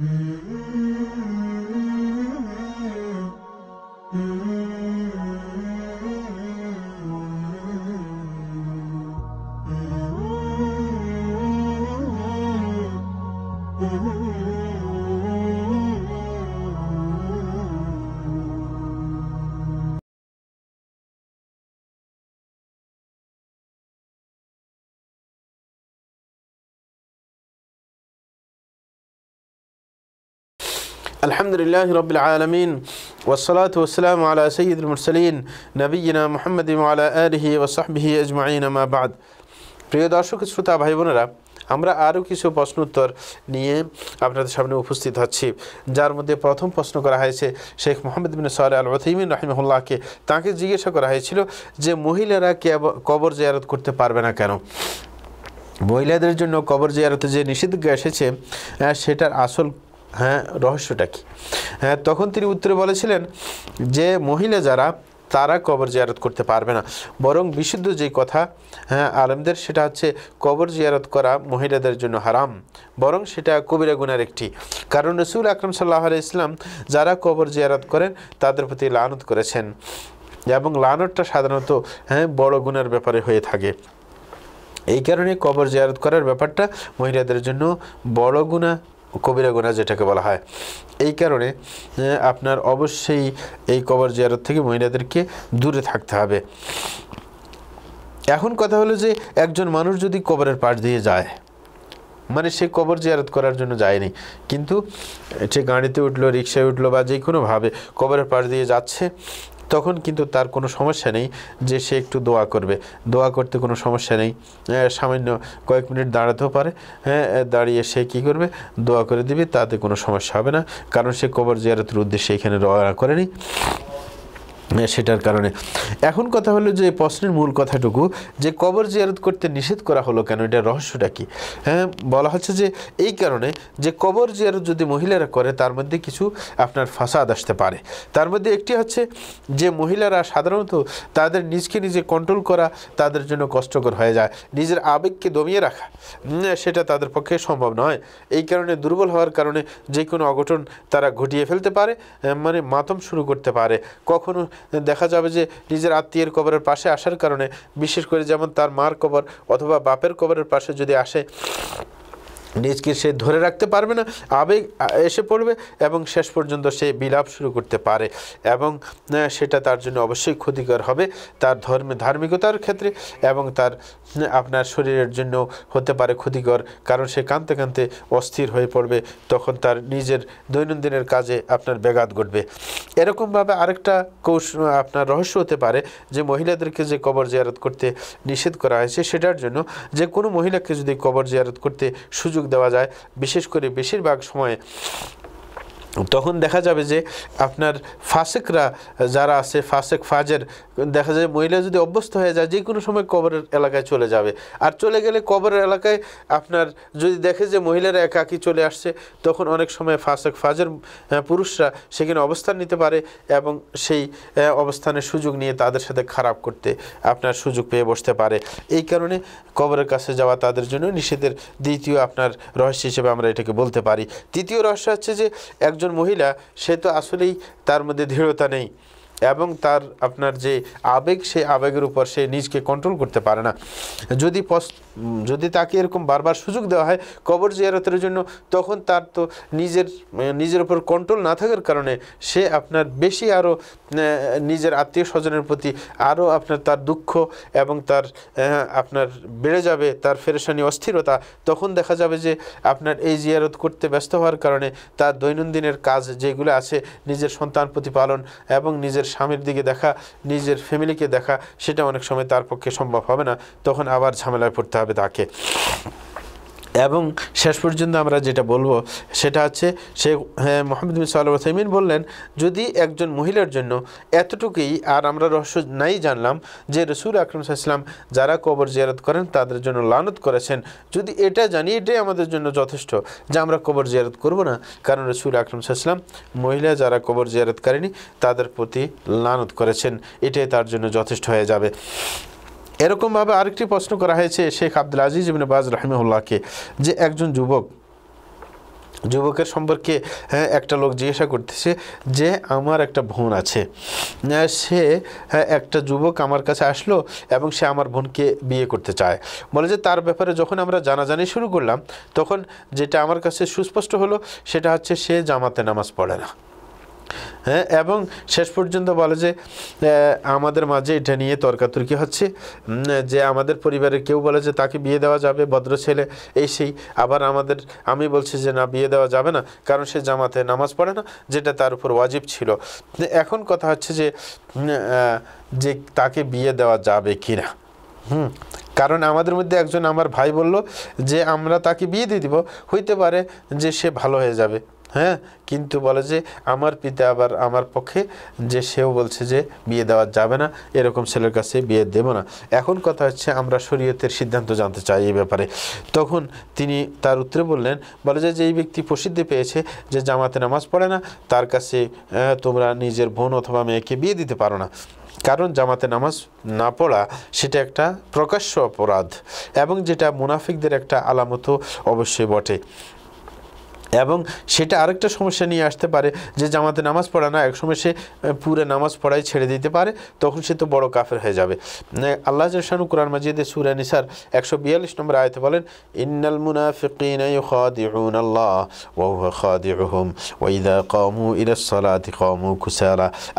Mm-hmm. الحمد لله رب العالمين والصلاة والسلام على سيد المرسلين نبينا محمد وعلى آله وصحبه أجمعين ما بعد প্রিয় দর্শক শ্রোতা ভাই বোনেরা আমরা আরও কিছু প্রশ্ন উত্তর নিয়ে আপনাদের সামনে উপস্থিত হচ্ছি যার মধ্যে প্রথম প্রশ্ন করা হয়েছে শেখ মোহাম্মদ বিন সাল আল ওথিমিন রহিমহুল্লাহকে তাকে জিজ্ঞাসা করা হয়েছিল যে মহিলারা কবর জিয়ারত করতে পারবে না কেন মহিলাদের জন্য কবর জিয়ারতে যে নিষেধাজ্ঞা এসেছে সেটার আসল হ্যাঁ রহস্যটা কি হ্যাঁ তখন তিনি উত্তরে বলেছিলেন যে মহিলা যারা তারা কবর জিয়ারত করতে পারবে না বরং বিশুদ্ধ যে কথা হ্যাঁ আলমদের সেটা হচ্ছে কবর জিয়ারত করা মহিলাদের জন্য হারাম বরং সেটা কবিরা গুনার একটি কারণ রসুল আকরম সাল্লাহ ইসলাম যারা কবর জিয়ারত করেন তাদের প্রতি লানত করেছেন এবং লানতটা সাধারণত হ্যাঁ বড় গুণের ব্যাপারে হয়ে থাকে এই কারণে কবর জিয়ারত করার ব্যাপারটা মহিলাদের জন্য বড় গুণা কবিরা গোনা যেটাকে বলা হয় এই কারণে আপনার অবশ্যই এই কবর জিয়ারত থেকে মহিলাদেরকে দূরে থাকতে হবে এখন কথা হলো যে একজন মানুষ যদি কবরের পাশ দিয়ে যায় মানে সে কবর জিয়ারত করার জন্য যায়নি কিন্তু সে গাড়িতে উঠলো রিক্সায় উঠলো বা যে কোনোভাবে কবরের পাশ দিয়ে যাচ্ছে তখন কিন্তু তার কোনো সমস্যা নেই যে সে একটু দোয়া করবে দোয়া করতে কোনো সমস্যা নেই সামান্য কয়েক মিনিট দাঁড়াতেও পারে হ্যাঁ দাঁড়িয়ে সে কী করবে দোয়া করে দিবে তাতে কোনো সমস্যা হবে না কারণ সে কবর জিয়ারতের উদ্দেশ্যে এখানে রওনা করেনি সেটার কারণে এখন কথা হলো যে প্রশ্নের মূল কথাটুকু যে কবর জিয়ারত করতে নিষেধ করা হলো কেন এটা রহস্যটা কি হ্যাঁ বলা হচ্ছে যে এই কারণে যে কবর জিয়ারত যদি মহিলারা করে তার মধ্যে কিছু আপনার ফাঁসাদ আসতে পারে তার মধ্যে একটি হচ্ছে যে মহিলারা সাধারণত তাদের নিজকে নিজে কন্ট্রোল করা তাদের জন্য কষ্টকর হয়ে যায় নিজের আবেগকে দমিয়ে রাখা সেটা তাদের পক্ষে সম্ভব নয় এই কারণে দুর্বল হওয়ার কারণে যে কোনো অঘটন তারা ঘটিয়ে ফেলতে পারে মানে মাতম শুরু করতে পারে কখনো দেখা যাবে যে নিজের আত্মীয়ের কবরের পাশে আসার কারণে বিশেষ করে যেমন তার মার কবর অথবা বাপের কবরের পাশে যদি আসে নিজকে সে ধরে রাখতে পারবে না আবেগ এসে পড়বে এবং শেষ পর্যন্ত সে বিলাপ শুরু করতে পারে এবং সেটা তার জন্য অবশ্যই ক্ষতিকর হবে তার ধর্মে ধার্মিকতার ক্ষেত্রে এবং তার আপনার শরীরের জন্য হতে পারে ক্ষতিকর কারণ সে কাঁদতে কাঁদতে অস্থির হয়ে পড়বে তখন তার নিজের দৈনন্দিনের কাজে আপনার ব্যাঘাত ঘটবে এরকমভাবে আরেকটা কৌশ আপনার রহস্য হতে পারে যে মহিলাদেরকে যে কবর জিয়ারত করতে নিষেধ করা হয়েছে সেটার জন্য যে কোনো মহিলাকে যদি কবর জিয়ারত করতে সুযোগ मनोज देवा जाए विशेषकर बसिभाग समय তখন দেখা যাবে যে আপনার ফাসেকরা যারা আছে ফাসেক ফাজের দেখা যায় মহিলা যদি অভ্যস্ত হয়ে যায় যে কোনো সময় কবরের এলাকায় চলে যাবে আর চলে গেলে কবরের এলাকায় আপনার যদি দেখে যে মহিলারা একাকি চলে আসছে তখন অনেক সময় ফাসেক ফাজের পুরুষরা সেখানে অবস্থান নিতে পারে এবং সেই অবস্থানের সুযোগ নিয়ে তাদের সাথে খারাপ করতে আপনার সুযোগ পেয়ে বসতে পারে এই কারণে কবরের কাছে যাওয়া তাদের জন্য নিষেধের দ্বিতীয় আপনার রহস্য হিসেবে আমরা এটাকে বলতে পারি তৃতীয় রহস্য হচ্ছে যে এক একজন মহিলা সে তো আসলেই তার মধ্যে দৃঢ়তা নেই এবং তার আপনার যে আবেগ সেই আবেগের উপর সে নিজকে কন্ট্রোল করতে পারে না যদি যদি তাকে এরকম বারবার সুযোগ দেওয়া হয় কবর জিয়ারতের জন্য তখন তার তো নিজের নিজের উপর কন্ট্রোল না থাকার কারণে সে আপনার বেশি আরও নিজের আত্মীয় স্বজনের প্রতি আরও আপনার তার দুঃখ এবং তার আপনার বেড়ে যাবে তার ফেরেশানি অস্থিরতা তখন দেখা যাবে যে আপনার এই জিয়ারত করতে ব্যস্ত হওয়ার কারণে তার দৈনন্দিনের কাজ যেগুলো আছে নিজের সন্তান প্রতিপালন এবং নিজের স্বামীর দিকে দেখা নিজের ফ্যামিলিকে দেখা সেটা অনেক সময় তার পক্ষে সম্ভব হবে না তখন আবার ঝামেলায় পড়তে হবে তাকে এবং শেষ পর্যন্ত আমরা যেটা বলবো সেটা হচ্ছে শেখ হ্যাঁ, মোহাম্মদ মিসাইমিন বললেন যদি একজন মহিলার জন্য এতটুকুই আর আমরা রহস্য নাই জানলাম যে রসুল আকরম সাহসাল্লাম যারা কবর জিয়ারত করেন তাদের জন্য লানত করেছেন যদি এটা জানি এটাই আমাদের জন্য যথেষ্ট যে আমরা কবর জিয়ারত করব না কারণ রসুল আকরম সাহসাল্লাম মহিলা যারা কবর জিয়ারত করেনি তাদের প্রতি লানত করেছেন এটাই তার জন্য যথেষ্ট হয়ে যাবে এরকমভাবে আরেকটি প্রশ্ন করা হয়েছে শেখ আব্দুল আজিজ ইবিন বাজ রাহিমুল্লাহকে যে একজন যুবক যুবকের সম্পর্কে হ্যাঁ, একটা লোক জিজ্ঞাসা করতেছে যে আমার একটা বোন আছে হ্যাঁ, সে হ্যাঁ, একটা যুবক আমার কাছে আসলো এবং সে আমার বোনকে বিয়ে করতে চায় বলে যে তার ব্যাপারে যখন আমরা জানাজানি শুরু করলাম তখন যেটা আমার কাছে সুস্পষ্ট হলো সেটা হচ্ছে সে জামাতে নামাজ পড়ে না হ্যাঁ এবং শেষ পর্যন্ত বলে যে আমাদের মাঝে এটা নিয়ে তর্কাতর্কি হচ্ছে যে আমাদের পরিবারের কেউ বলে যে তাকে বিয়ে দেওয়া যাবে ভদ্র ছেলে এই সেই আবার আমাদের আমি বলছি যে না বিয়ে দেওয়া যাবে না কারণ সে জামাতে নামাজ পড়ে না যেটা তার উপর ওয়াজিব ছিল এখন কথা হচ্ছে যে যে তাকে বিয়ে দেওয়া যাবে কি না হুম কারণ আমাদের মধ্যে একজন আমার ভাই বলল যে আমরা তাকে বিয়ে দিয়ে দিব হইতে পারে যে সে ভালো হয়ে যাবে হ্যাঁ কিন্তু বলে যে আমার পিতা আবার আমার পক্ষে যে সেও বলছে যে বিয়ে দেওয়া যাবে না এরকম ছেলের কাছে বিয়ে দেব না এখন কথা হচ্ছে আমরা শরীয়তের সিদ্ধান্ত জানতে চাই এই ব্যাপারে তখন তিনি তার উত্তরে বললেন বলে যে এই ব্যক্তি প্রসিদ্ধি পেয়েছে যে জামাতে নামাজ পড়ে না তার কাছে তোমরা নিজের বোন অথবা মেয়েকে বিয়ে দিতে পারো না কারণ জামাতে নামাজ না পড়া সেটা একটা প্রকাশ্য অপরাধ এবং যেটা মুনাফিকদের একটা আলামত অবশ্যই বটে এবং সেটা আরেকটা সমস্যা নিয়ে আসতে পারে যে জামাতে নামাজ পড়া না একসময় সে পুরে নামাজ পড়াই ছেড়ে দিতে পারে তখন সে তো বড় কাফের হয়ে যাবে আল্লাহ জসানু কুরআন মাজিদে সুরা নিসার একশো বিয়াল্লিশ নম্বর আয়তে বলেন ইন্নাল আল্লাহ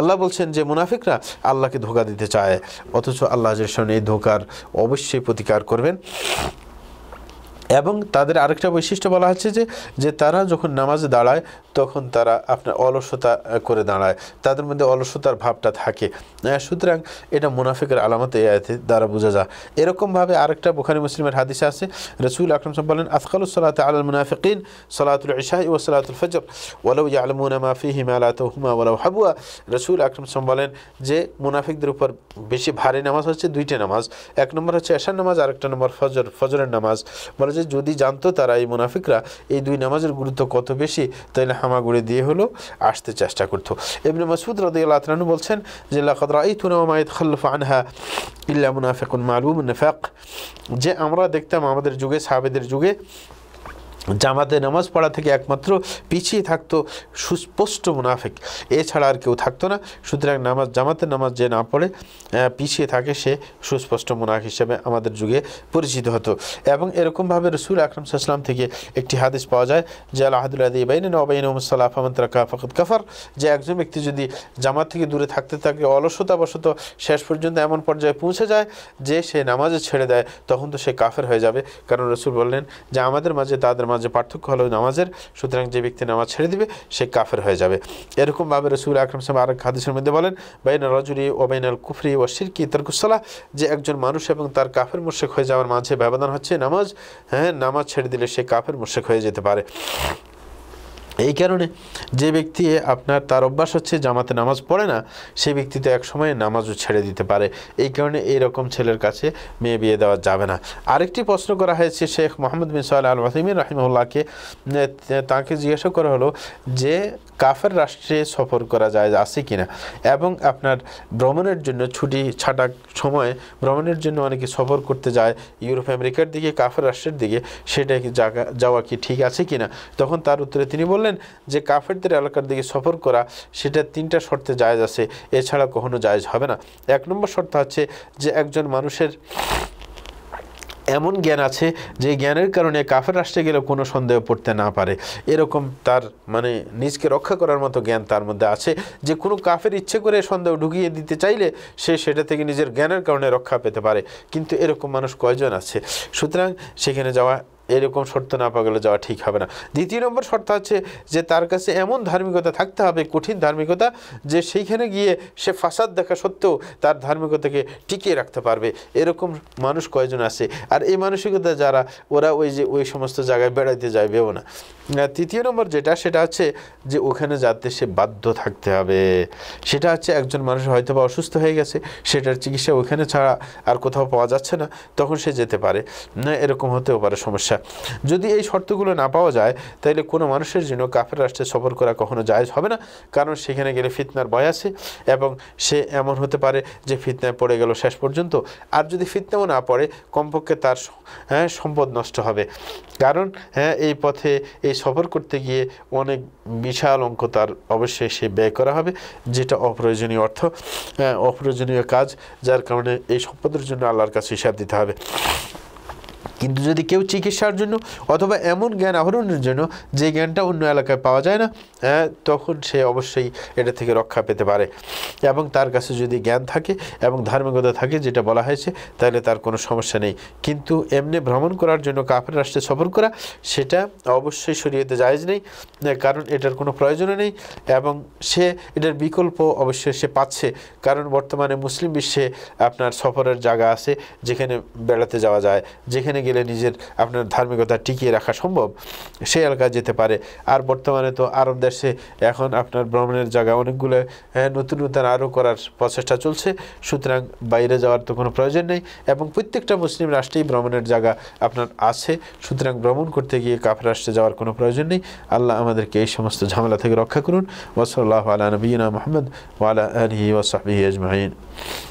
আল্লাহ বলছেন যে মুনাফিকরা আল্লাহকে ধোকা দিতে চায় অথচ আল্লাহ জসানু এই ধোকার অবশ্যই প্রতিকার করবেন এবং তাদের আরেকটা বৈশিষ্ট্য বলা হচ্ছে যে যে তারা যখন নামাজে দাঁড়ায় তখন তারা আপনার অলসতা করে দাঁড়ায় তাদের মধ্যে অলসতার ভাবটা থাকে সুতরাং এটা মুনাফিকের আলামত এই আয়তে দ্বারা বোঝা যায় এরকমভাবে আরেকটা বুখারি মুসলিমের হাদিসে আছে রসুল আকরম সাহেব বলেন আজকাল সালাত আল মুনাফিকিন সলাতুল ইশাহ ও সলাতুল ফজর ওলাউ ইয়ালমুনা মাফি হুমা ওলাউ হাবুয়া রসুল আকরম সাহেব বলেন যে মুনাফিকদের উপর বেশি ভারী নামাজ হচ্ছে দুইটা নামাজ এক নম্বর হচ্ছে এশার নামাজ আরেকটা নম্বর ফজর ফজরের নামাজ বলে নামাজে যদি জানতো তারা এই মুনাফিকরা এই দুই নামাজের গুরুত্ব কত বেশি তাহলে হামাগুড়ি দিয়ে হলো আসতে চেষ্টা করতো এমনি মসুদ রদিউল্লাহ আতরানু বলছেন যে এই ইল্লা মুনাফিকুন মালুম নেফাক যে আমরা দেখতাম আমাদের যুগে সাহেবদের যুগে জামাতে নামাজ পড়া থেকে একমাত্র পিছিয়ে থাকতো সুস্পষ্ট মুনাফেক এছাড়া আর কেউ থাকতো না সুতরাং নামাজ জামাতে নামাজ যে না পড়ে পিছিয়ে থাকে সে সুস্পষ্ট মুনাফ হিসেবে আমাদের যুগে পরিচিত হতো এবং এরকমভাবে রসুল আকরম সাল্লাম থেকে একটি হাদিস পাওয়া যায় যে আল্লাহাদুল্লাহ বাইন নবাইন সাল্লাহ কা ফকত কাফার যে একজন ব্যক্তি যদি জামাত থেকে দূরে থাকতে থাকে অলসতাবশত শেষ পর্যন্ত এমন পর্যায়ে পৌঁছে যায় যে সে নামাজে ছেড়ে দেয় তখন তো সে কাফের হয়ে যাবে কারণ রসুল বললেন যে আমাদের মাঝে তাদের নামাজে পার্থক্য হলো নামাজের সুতরাং যে ব্যক্তি নামাজ ছেড়ে দিবে সে কাফের হয়ে যাবে এরকমভাবে রসুল আকরম সাহেব আরেক হাদিসের মধ্যে বলেন বাইন রজুরি ও কুফরি ও সিরকি তর্কুসলা যে একজন মানুষ এবং তার কাফের মুর্শেক হয়ে যাওয়ার মাঝে ব্যবধান হচ্ছে নামাজ হ্যাঁ নামাজ ছেড়ে দিলে সে কাফের মুর্শেক হয়ে যেতে পারে এই কারণে যে ব্যক্তি আপনার তার অভ্যাস হচ্ছে জামাতে নামাজ পড়ে না সেই ব্যক্তি তো একসময় নামাজও ছেড়ে দিতে পারে এই কারণে এই রকম ছেলের কাছে মেয়ে বিয়ে দেওয়া যাবে না আরেকটি প্রশ্ন করা হয়েছে শেখ মোহাম্মদ বিন সাল আল ওয়াসিমিন রাহিমুল্লাহকে তাকে জিজ্ঞাসা করা হলো যে কাফের রাষ্ট্রে সফর করা যায় আছে কি না এবং আপনার ভ্রমণের জন্য ছুটি ছাটা সময়ে ভ্রমণের জন্য অনেকে সফর করতে যায় ইউরোপ আমেরিকার দিকে কাফের রাষ্ট্রের দিকে সেটা যাওয়া কি ঠিক আছে কি না তখন তার উত্তরে তিনি বললেন বললেন যে কাফেরদের এলাকার দিকে সফর করা সেটা তিনটা শর্তে জায়জ আছে এছাড়া কখনো জায়জ হবে না এক নম্বর শর্ত হচ্ছে যে একজন মানুষের এমন জ্ঞান আছে যে জ্ঞানের কারণে কাফের রাষ্ট্রে গেলে কোনো সন্দেহ পড়তে না পারে এরকম তার মানে নিজকে রক্ষা করার মতো জ্ঞান তার মধ্যে আছে যে কোনো কাফের ইচ্ছে করে সন্দেহ ঢুকিয়ে দিতে চাইলে সে সেটা থেকে নিজের জ্ঞানের কারণে রক্ষা পেতে পারে কিন্তু এরকম মানুষ কয়জন আছে সুতরাং সেখানে যাওয়া এরকম শর্ত না পাওয়া গেলে যাওয়া ঠিক হবে না দ্বিতীয় নম্বর শর্ত হচ্ছে যে তার কাছে এমন ধার্মিকতা থাকতে হবে কঠিন ধার্মিকতা যে সেইখানে গিয়ে সে ফাসাদ দেখা সত্ত্বেও তার ধার্মিকতাকে টিকিয়ে রাখতে পারবে এরকম মানুষ কয়জন আছে আর এই মানসিকতা যারা ওরা ওই যে ওই সমস্ত জায়গায় বেড়াইতে যাইবেও না তৃতীয় নম্বর যেটা সেটা হচ্ছে যে ওখানে যাতে সে বাধ্য থাকতে হবে সেটা হচ্ছে একজন মানুষ হয়তো বা অসুস্থ হয়ে গেছে সেটার চিকিৎসা ওখানে ছাড়া আর কোথাও পাওয়া যাচ্ছে না তখন সে যেতে পারে না এরকম হতেও পারে সমস্যা যদি এই শর্তগুলো না পাওয়া যায় তাহলে কোনো মানুষের জন্য কাফের রাষ্ট্রে সফর করা কখনো জায়জ হবে না কারণ সেখানে গেলে ফিতনার ভয় আছে এবং সে এমন হতে পারে যে ফিতনায় পড়ে গেল শেষ পর্যন্ত আর যদি ফিতনাও না পড়ে কমপক্ষে তার হ্যাঁ সম্পদ নষ্ট হবে কারণ হ্যাঁ এই পথে এই সফর করতে গিয়ে অনেক বিশাল অঙ্ক তার অবশ্যই সে ব্যয় করা হবে যেটা অপ্রয়োজনীয় অর্থ হ্যাঁ, অপ্রয়োজনীয় কাজ যার কারণে এই সম্পদের জন্য আল্লাহর কাছে হিসাব দিতে হবে কিন্তু যদি কেউ চিকিৎসার জন্য অথবা এমন জ্ঞান আহরণের জন্য যে জ্ঞানটা অন্য এলাকায় পাওয়া যায় না হ্যাঁ, তখন সে অবশ্যই এটা থেকে রক্ষা পেতে পারে এবং তার কাছে যদি জ্ঞান থাকে এবং ধার্মিকতা থাকে যেটা বলা হয়েছে তাহলে তার কোনো সমস্যা নেই কিন্তু এমনি ভ্রমণ করার জন্য কাফের রাষ্ট্রে সফর করা সেটা অবশ্যই শরীয়তে জায়জ নেই কারণ এটার কোনো প্রয়োজনও নেই এবং সে এটার বিকল্প অবশ্যই সে পাচ্ছে কারণ বর্তমানে মুসলিম বিশ্বে আপনার সফরের জায়গা আছে যেখানে বেড়াতে যাওয়া যায় যেখানে গেলে নিজের আপনার ধার্মিকতা টিকিয়ে রাখা সম্ভব সেই এলাকায় যেতে পারে আর বর্তমানে তো আরব দেশে এখন আপনার ভ্রমণের জায়গা অনেকগুলো নতুন নতুন আরও করার প্রচেষ্টা চলছে সুতরাং বাইরে যাওয়ার তো কোনো প্রয়োজন নেই এবং প্রত্যেকটা মুসলিম রাষ্ট্রেই ভ্রমণের জায়গা আপনার আছে সুতরাং ভ্রমণ করতে গিয়ে কাফের রাষ্ট্রে যাওয়ার কোনো প্রয়োজন নেই আল্লাহ আমাদেরকে এই সমস্ত ঝামেলা থেকে রক্ষা করুন ওসল্লাহ আলা নবীনা মোহাম্মদ ওয়ালা আলহি ওসাহি আজমাইন